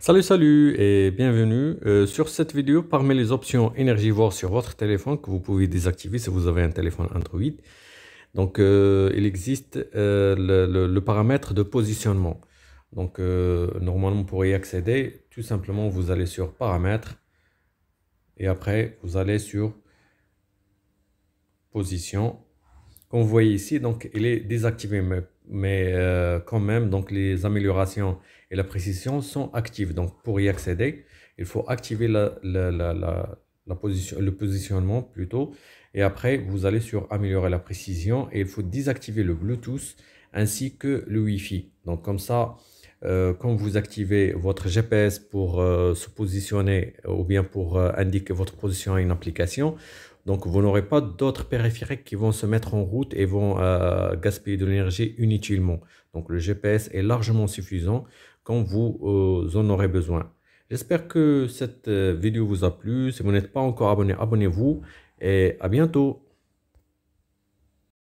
Salut salut et bienvenue euh, sur cette vidéo parmi les options énergivores sur votre téléphone que vous pouvez désactiver si vous avez un téléphone Android. Donc euh, il existe euh, le, paramètre de positionnement. Donc normalement pour y accéder, tout simplement vous allez sur paramètres et après vous allez sur position vous voyez ici, donc il est désactivé, mais, mais euh, quand même, donc les améliorations et la précision sont actives. Donc pour y accéder, il faut activer la, la, la, la position, le positionnement plutôt, et après vous allez sur améliorer la précision et il faut désactiver le Bluetooth ainsi que le Wi-Fi. Donc comme ça, euh, quand vous activez votre GPS pour euh, se positionner ou bien pour indiquer votre position à une application, donc, vous n'aurez pas d'autres périphériques qui vont se mettre en route et vont euh, gaspiller de l'énergie inutilement. Donc, le GPS est largement suffisant quand vous euh, en aurez besoin. J'espère que cette euh, vidéo vous a plu. Si vous n'êtes pas encore abonné, abonnez-vous et à bientôt.